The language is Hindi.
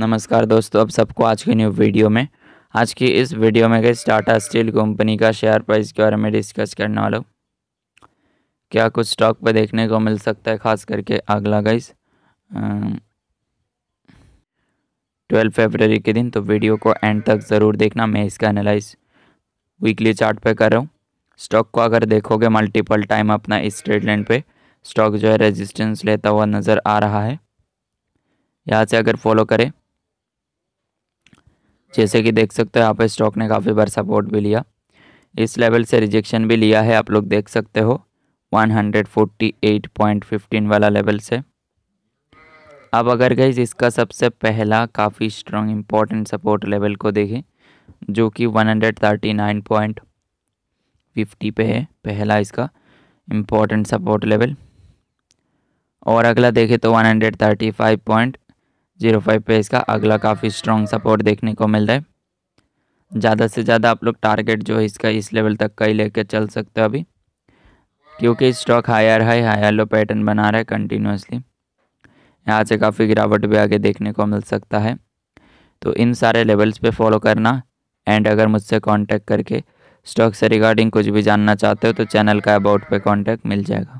नमस्कार दोस्तों अब सबको आज के न्यू वीडियो में आज की इस वीडियो में गई टाटा स्टील कंपनी का शेयर प्राइस के बारे में डिस्कस करने वाला हूँ क्या कुछ स्टॉक पर देखने को मिल सकता है खास करके अगला गाइस ट्वेल्व फेबररी के दिन तो वीडियो को एंड तक ज़रूर देखना मैं इसका एनालाइज वीकली चार्ट पे कर रहा हूँ स्टॉक को अगर देखोगे मल्टीपल टाइम अपना इस ट्रेड लाइन पे स्टॉक जो है रेजिस्टेंस लेता हुआ नज़र आ रहा है यहाँ से अगर फॉलो करें जैसे कि देख सकते हो यहाँ पे स्टॉक ने काफ़ी बार सपोर्ट भी लिया इस लेवल से रिजेक्शन भी लिया है आप लोग देख सकते हो 148.15 वाला लेवल से अब अगर गई इसका सबसे पहला काफ़ी स्ट्रॉन्ग इम्पोर्टेंट सपोर्ट लेवल को देखें जो कि 139.50 पे है पहला इसका इम्पोर्टेंट सपोर्ट लेवल और अगला देखें तो पॉइंट जीरो फाइव पे इसका अगला काफ़ी स्ट्रॉन्ग सपोर्ट देखने को मिल रहा है ज़्यादा से ज़्यादा आप लोग टारगेट जो है इसका इस लेवल तक का ही लेके चल सकते हो अभी क्योंकि stock higher high higher low pattern बना रहा है कंटिन्यूसली यहाँ से काफ़ी गिरावट भी आगे देखने को मिल सकता है तो इन सारे लेवल्स पे फॉलो करना एंड अगर मुझसे कांटेक्ट करके स्टॉक से रिगार्डिंग कुछ भी जानना चाहते हो तो चैनल का अबाउट पे कांटेक्ट मिल जाएगा